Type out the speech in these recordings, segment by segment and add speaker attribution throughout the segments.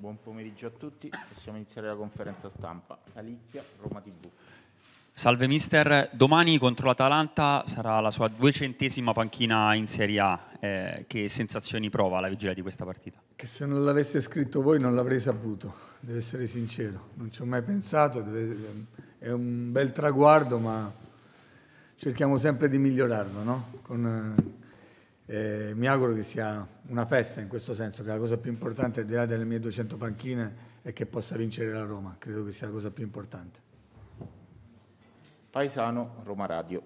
Speaker 1: Buon pomeriggio a tutti, possiamo iniziare la conferenza stampa. Alicchia, Roma TV.
Speaker 2: Salve mister, domani contro l'Atalanta sarà la sua duecentesima panchina in Serie A. Eh, che sensazioni prova alla vigilia di questa partita?
Speaker 1: Che se non l'aveste scritto voi non l'avrei saputo, devo essere sincero. Non ci ho mai pensato, deve... è un bel traguardo ma cerchiamo sempre di migliorarlo, no? Con, eh, eh, mi auguro che sia una festa in questo senso, che la cosa più importante al di là delle mie 200 panchine è che possa vincere la Roma, credo che sia la cosa più importante. Paesano, Roma
Speaker 2: Radio.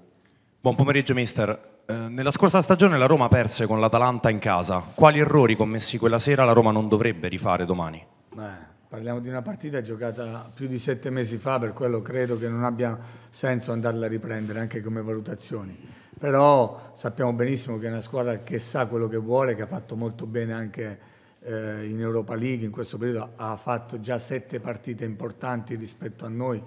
Speaker 2: Buon pomeriggio mister, eh, nella scorsa stagione la Roma perse con l'Atalanta in casa, quali errori commessi quella sera la Roma non dovrebbe rifare domani?
Speaker 1: Beh, parliamo di una partita giocata più di sette mesi fa, per quello credo che non abbia senso andarla a riprendere anche come valutazioni però sappiamo benissimo che è una squadra che sa quello che vuole, che ha fatto molto bene anche eh, in Europa League, in questo periodo ha fatto già sette partite importanti rispetto a noi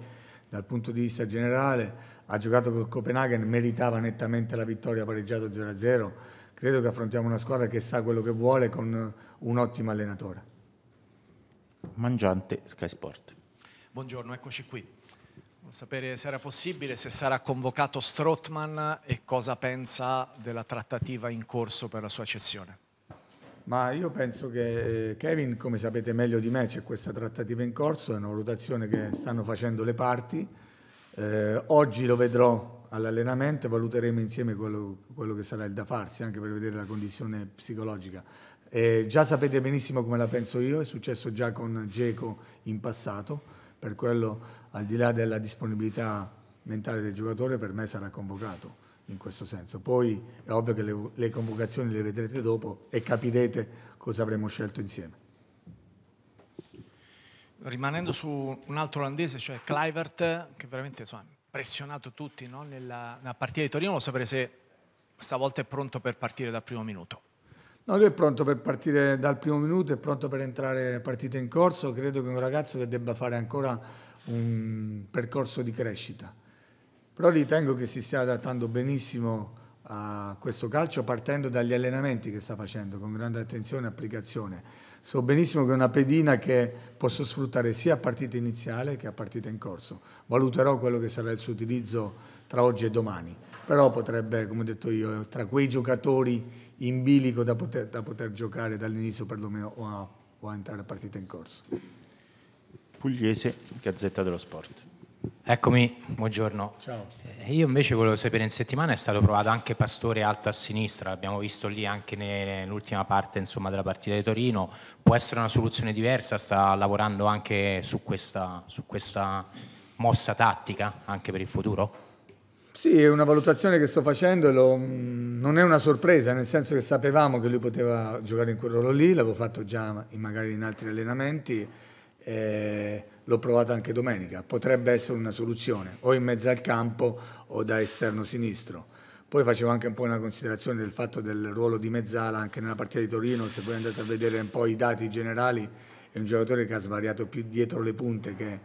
Speaker 1: dal punto di vista generale, ha giocato con Copenaghen, meritava nettamente la vittoria pareggiato 0-0, credo che affrontiamo una squadra che sa quello che vuole con un ottimo allenatore.
Speaker 2: Mangiante Sky Sport. Buongiorno, eccoci
Speaker 1: qui sapere se era possibile, se sarà convocato Strottman e cosa pensa della trattativa in corso per la sua cessione. Ma io penso che eh, Kevin, come sapete meglio di me, c'è questa trattativa in corso, è una valutazione che stanno facendo le parti. Eh, oggi lo vedrò all'allenamento e valuteremo insieme quello, quello, che sarà il da farsi, anche per vedere la condizione psicologica. Eh, già sapete benissimo come la penso io, è successo già con Geco in passato per quello, al di là della disponibilità mentale del giocatore, per me sarà convocato in questo senso. Poi è ovvio che le, le convocazioni le vedrete dopo e capirete cosa avremo scelto insieme. Rimanendo su un altro olandese, cioè Clivert, che veramente ha impressionato tutti no? nella, nella partita di Torino, lo saprei se stavolta è pronto per partire dal primo minuto. No, lui è pronto per partire dal primo minuto, è pronto per entrare partita in corso. Credo che un ragazzo che debba fare ancora un percorso di crescita. Però ritengo che si stia adattando benissimo a questo calcio partendo dagli allenamenti che sta facendo con grande attenzione e applicazione. So benissimo che è una pedina che posso sfruttare sia a partita iniziale che a partita in corso. Valuterò quello che sarà il suo utilizzo tra oggi e domani. Però potrebbe, come ho detto io, tra quei giocatori in bilico da poter, da poter giocare dall'inizio perlomeno o a, o a entrare a partita in corso.
Speaker 2: Pugliese, Gazzetta dello Sport. Eccomi,
Speaker 1: buongiorno. Ciao. Eh, io invece volevo sapere, in settimana è stato provato anche Pastore alto a sinistra, l'abbiamo visto lì anche nell'ultima parte insomma, della partita di Torino, può essere una soluzione diversa, sta lavorando anche su questa, su questa mossa tattica anche per il futuro? Sì, è una valutazione che sto facendo, lo, mm, non è una sorpresa, nel senso che sapevamo che lui poteva giocare in quel ruolo lì, l'avevo fatto già magari in altri allenamenti, eh, l'ho provato anche domenica, potrebbe essere una soluzione, o in mezzo al campo o da esterno sinistro. Poi facevo anche un po' una considerazione del fatto del ruolo di mezzala anche nella partita di Torino, se voi andate a vedere un po' i dati generali, è un giocatore che ha svariato più dietro le punte che,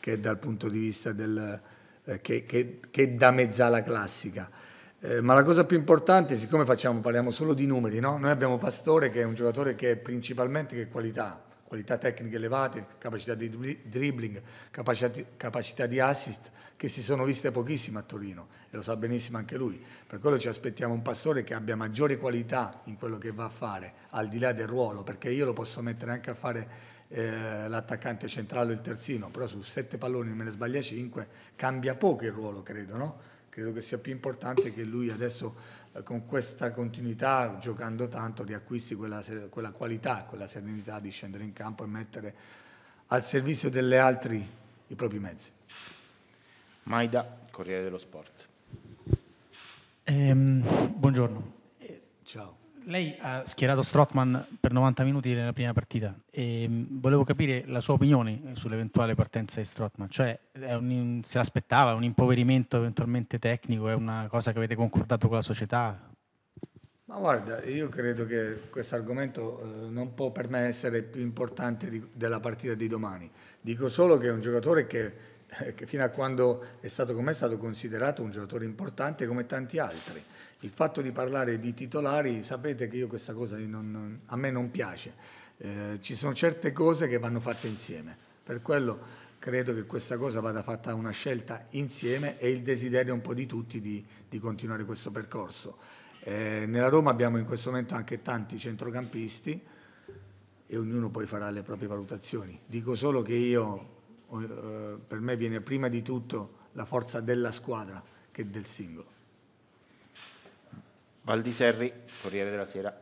Speaker 1: che dal punto di vista del, eh, che, che, che da mezzala classica. Eh, ma la cosa più importante, siccome facciamo, parliamo solo di numeri, no? noi abbiamo Pastore che è un giocatore che è principalmente che qualità, qualità tecniche elevate, capacità di dribbling, capacità capacità di assist, che si sono viste pochissime a Torino e lo sa benissimo anche lui. Per quello ci aspettiamo un Pastore che abbia maggiore qualità in quello che va a fare, al di là del ruolo, perché io lo posso mettere anche a fare eh, l'attaccante centrale o il terzino, però su sette palloni me ne sbaglia cinque, cambia poco il ruolo, credo, no? Credo che sia più importante che lui adesso eh, con questa continuità, giocando tanto, riacquisti quella, quella qualità, quella serenità di scendere in campo e mettere al servizio delle altre i propri mezzi. Maida, Corriere dello Sport.
Speaker 2: Ehm, eh, buongiorno.
Speaker 1: Ciao. Lei ha schierato Strotman per 90 minuti nella prima partita e mm, volevo capire la sua opinione sull'eventuale partenza di Strotman, cioè un, se l'aspettava un impoverimento eventualmente tecnico, è una cosa che avete concordato con la società? Ma guarda, io credo che questo argomento eh, non può per me essere più importante di, della partita di domani. Dico solo che è un giocatore che fino a quando è stato come è stato considerato un giocatore importante come tanti altri. Il fatto di parlare di titolari, sapete che io questa cosa non, non, a me non piace. Eh, ci sono certe cose che vanno fatte insieme. Per quello credo che questa cosa vada fatta una scelta insieme e il desiderio un po' di tutti di, di continuare questo percorso. Eh, nella Roma abbiamo in questo momento anche tanti centrocampisti e ognuno poi farà le proprie valutazioni. Dico solo che io eh, per me viene prima di tutto la forza della squadra che del singolo.
Speaker 2: Valdi Serri, Corriere della Sera.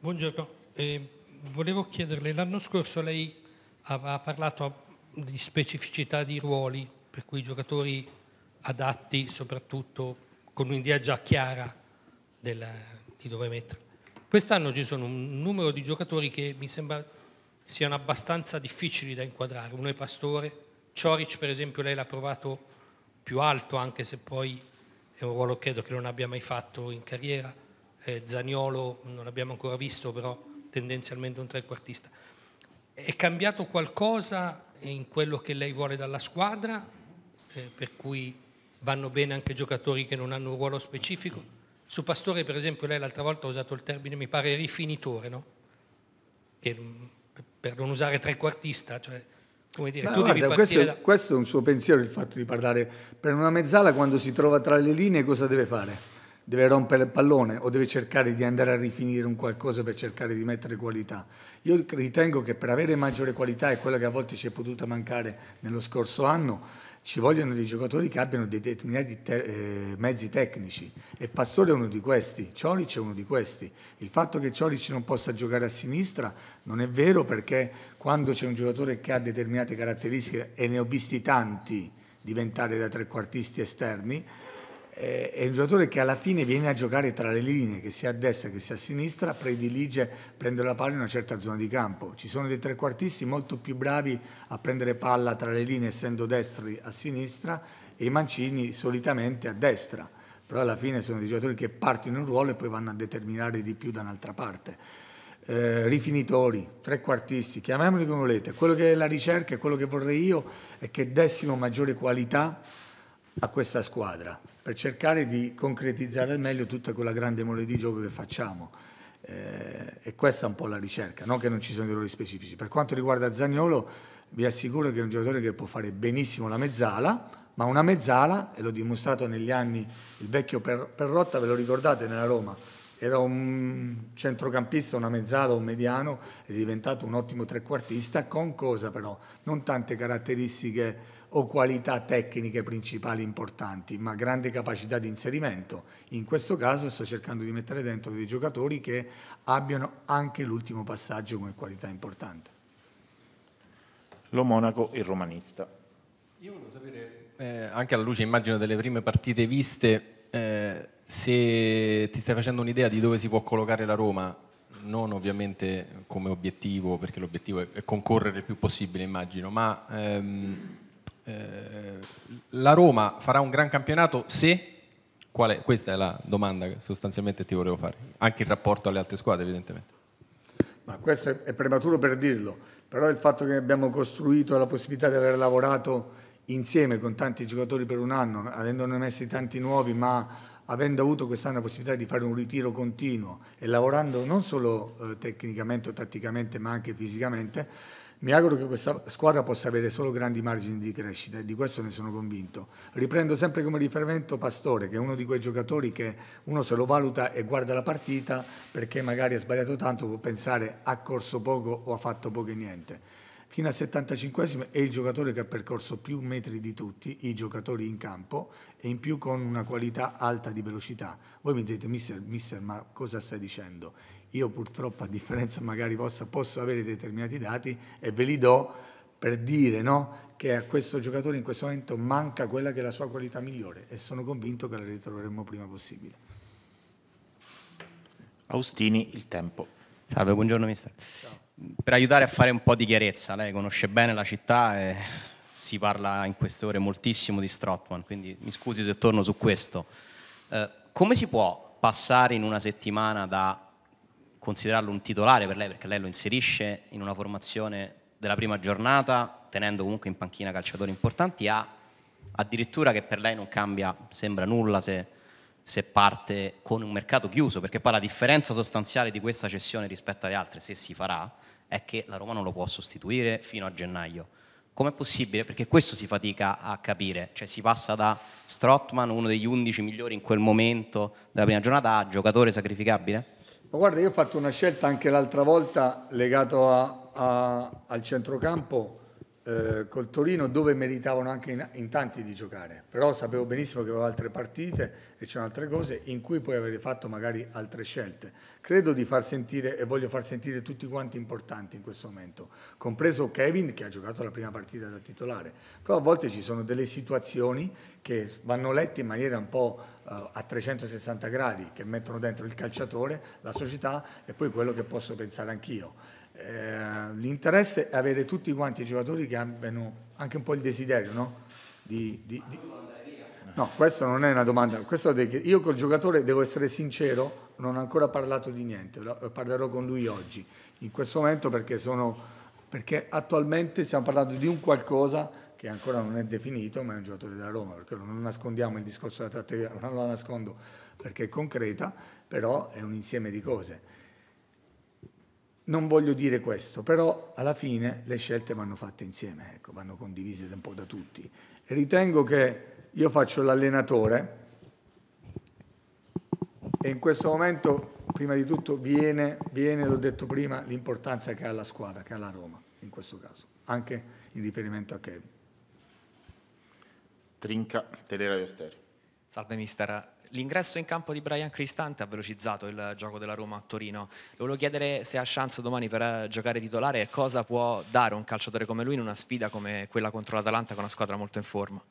Speaker 2: Buongiorno, eh, volevo chiederle, l'anno scorso lei aveva parlato di specificità di ruoli, per cui i giocatori adatti soprattutto con un'idea già chiara del, di dove mettere. Quest'anno ci sono un numero di giocatori che mi sembra siano abbastanza difficili da inquadrare. Uno è pastore, Cioric per esempio lei l'ha provato più alto, anche se poi è un ruolo credo che non abbia mai fatto in carriera, eh, Zaniolo non l'abbiamo ancora visto, però tendenzialmente un trequartista. È cambiato qualcosa in quello che lei vuole dalla squadra, eh, per cui vanno bene anche giocatori che non hanno un ruolo specifico? Su Pastore, per esempio, lei l'altra volta ha usato il termine, mi pare, rifinitore, no? Che mm, per non usare trequartista, cioè come dire, Ma tu guarda, devi questo, da...
Speaker 1: questo è un suo pensiero il fatto di parlare per una mezzala quando si trova tra le linee cosa deve fare? Deve rompere il pallone o deve cercare di andare a rifinire un qualcosa per cercare di mettere qualità. Io ritengo che per avere maggiore qualità, è quella che a volte ci è potuta mancare nello scorso anno, ci vogliono dei giocatori che abbiano dei determinati te- eh, mezzi tecnici e Pastore è uno di questi, Ciolic è uno di questi. Il fatto che Ciolic non possa giocare a sinistra non è vero perché quando c'è un giocatore che ha determinate caratteristiche e ne ho visti tanti diventare da trequartisti esterni, eh, è un giocatore che alla fine viene a giocare tra le linee, che sia a destra che sia a sinistra, predilige prendere la palla in una certa zona di campo. Ci sono dei trequartisti molto più bravi a prendere palla tra le linee, essendo destri a sinistra, e i mancini solitamente a destra. Però alla fine sono dei giocatori che partono in un ruolo e poi vanno a determinare di più da un'altra parte. Eh, rifinitori, trequartisti, chiamiamoli come volete. Quello che è la ricerca e quello che vorrei io è che dessimo maggiore qualità a questa squadra per cercare di concretizzare al meglio tutta quella grande mole di gioco che facciamo. Eh, e questa è un po' la ricerca, non che non ci siano errori specifici. Per quanto riguarda Zagnolo, vi assicuro che è un giocatore che può fare benissimo la mezzala, ma una mezzala, e l'ho dimostrato negli anni, il vecchio per, Perrotta, ve lo ricordate nella Roma, era un centrocampista, una mezzala, un mediano, è diventato un ottimo trequartista, con cosa però? Non tante caratteristiche o qualità tecniche principali importanti, ma grande capacità di inserimento. In questo caso sto cercando di mettere dentro dei giocatori che abbiano anche l'ultimo passaggio come qualità importante.
Speaker 2: Lo Monaco, il romanista. Io volevo sapere, eh, anche alla luce immagino delle prime partite viste, eh, se ti stai facendo un'idea di dove si può collocare la Roma, non ovviamente come obiettivo, perché l'obiettivo è, concorrere il più possibile, immagino, ma ehm, eh, la Roma farà un gran campionato se... Qual è? Questa è la domanda che sostanzialmente ti volevo fare, anche in rapporto alle altre squadre evidentemente.
Speaker 1: Ma questo è prematuro per dirlo, però il fatto che abbiamo costruito la possibilità di aver lavorato insieme con tanti giocatori per un anno, avendone messi tanti nuovi, ma avendo avuto quest'anno la possibilità di fare un ritiro continuo e lavorando non solo eh, tecnicamente o tatticamente ma anche fisicamente, mi auguro che questa squadra possa avere solo grandi margini di crescita e di questo ne sono convinto. Riprendo sempre come riferimento Pastore, che è uno di quei giocatori che uno se lo valuta e guarda la partita perché magari ha sbagliato tanto, può pensare ha corso poco o ha fatto poco e niente. Fino al 75 è il giocatore che ha percorso più metri di tutti i giocatori in campo e in più con una qualità alta di velocità. Voi mi dite, mister, mister ma cosa stai dicendo? Io purtroppo, a differenza magari vostra, posso avere determinati dati e ve li do per dire no, che a questo giocatore in questo momento manca quella che è la sua qualità migliore e sono convinto che la ritroveremo prima possibile.
Speaker 2: Austini, il tempo. Salve, buongiorno mister. Ciao. Per aiutare a fare un po' di chiarezza, lei conosce bene la città e si parla in queste ore moltissimo di Strotman, quindi mi scusi se torno su questo. Eh, come si può passare in una settimana da considerarlo un titolare per lei perché lei lo inserisce in una formazione della prima giornata, tenendo comunque in panchina calciatori importanti, a addirittura che per lei non cambia, sembra nulla se, se, parte con un mercato chiuso, perché poi la differenza sostanziale di questa cessione rispetto alle altre, se si farà, è che la Roma non lo può sostituire fino a gennaio. Com'è possibile? Perché questo si fatica a capire, cioè si passa da Strottman, uno degli undici migliori in quel momento della prima giornata, a giocatore sacrificabile?
Speaker 1: Ma guarda, io ho fatto una scelta anche l'altra volta legato a, a, al centrocampo eh, col Torino dove meritavano anche in, in, tanti di giocare, però sapevo benissimo che avevo altre partite e c'erano altre cose in cui poi avrei fatto magari altre scelte. Credo di far sentire e voglio far sentire tutti quanti importanti in questo momento, compreso Kevin che ha giocato la prima partita da titolare, però a volte ci sono delle situazioni che vanno lette in maniera un po' eh, a 360 gradi, che mettono dentro il calciatore, la società e poi quello che posso pensare anch'io eh, l'interesse è avere tutti quanti i giocatori che abbiano anche un po' il desiderio no? di, di, di... no questa non è una domanda io col giocatore devo essere sincero non ho ancora parlato di niente parlerò con lui oggi in questo momento perché, sono, perché attualmente stiamo parlando di un qualcosa che ancora non è definito, ma è un giocatore della Roma, perché non nascondiamo il discorso della trattativa, non lo nascondo perché è concreta, però è un insieme di cose non voglio dire questo, però alla fine le scelte vanno fatte insieme, ecco, vanno condivise un po' da tutti. E ritengo che io faccio l'allenatore e in questo momento, prima di tutto, viene, viene l'ho detto prima, l'importanza che ha la squadra, che ha la Roma, in questo caso, anche in riferimento a Kevin. Trinca,
Speaker 2: Teleradio Stereo. Salve mister, L'ingresso in campo di Brian Cristante ha velocizzato il gioco della Roma a Torino. Le volevo chiedere se ha chance domani per eh, giocare titolare e cosa può dare un calciatore come lui in una sfida come quella contro l'Atalanta, con una squadra molto in forma.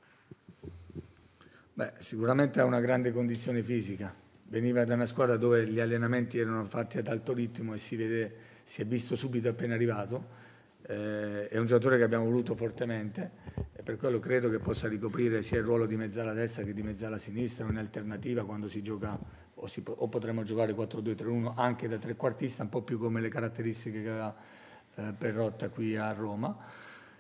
Speaker 1: Beh, sicuramente ha una grande condizione fisica. Veniva da una squadra dove gli allenamenti erano fatti ad alto ritmo e si, vede, si è visto subito appena arrivato. Eh, è un giocatore che abbiamo voluto fortemente per quello credo che possa ricoprire sia il ruolo di mezzala destra che di mezzala sinistra, alternativa quando si gioca o, si, o potremmo giocare 4-2-3-1 anche da trequartista, un po' più come le caratteristiche che aveva eh, Perrotta qui a Roma,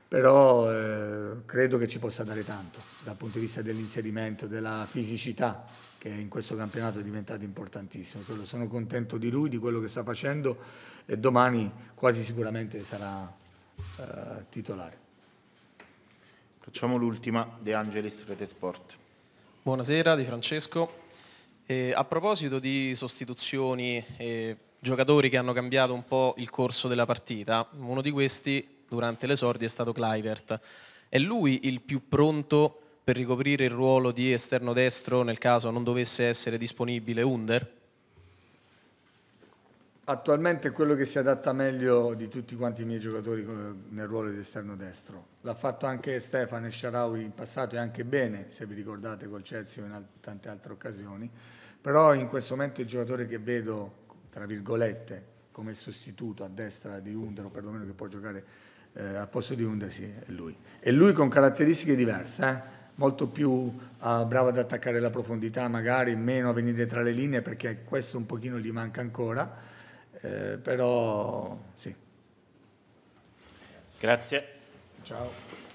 Speaker 1: però eh, credo che ci possa dare tanto dal punto di vista dell'inserimento, della fisicità che in questo campionato è diventato importantissimo. Quello, sono contento di lui, di quello che sta facendo e domani quasi sicuramente sarà eh, titolare. Facciamo l'ultima, De Angelis, Rete Sport.
Speaker 2: Buonasera Di Francesco. Eh, a proposito di sostituzioni e giocatori che hanno cambiato un po' il corso della partita, uno di questi durante l'esordio è stato Clivert. È lui il più pronto per ricoprire il ruolo di esterno destro nel caso non dovesse essere disponibile Under?
Speaker 1: attualmente è quello che si adatta meglio di tutti quanti i miei giocatori nel ruolo di esterno destro. L'ha fatto anche Stefano e Sharawi in passato e anche bene, se vi ricordate, col Celsio in tante altre occasioni. Però in questo momento il giocatore che vedo, tra virgolette, come sostituto a destra di Under, o perlomeno che può giocare eh, al posto di Under, sì, è lui. E lui con caratteristiche diverse, eh? molto più eh, bravo ad attaccare la profondità magari, meno a venire tra le linee perché questo un pochino gli manca ancora eh, però sì. Grazie. Ciao.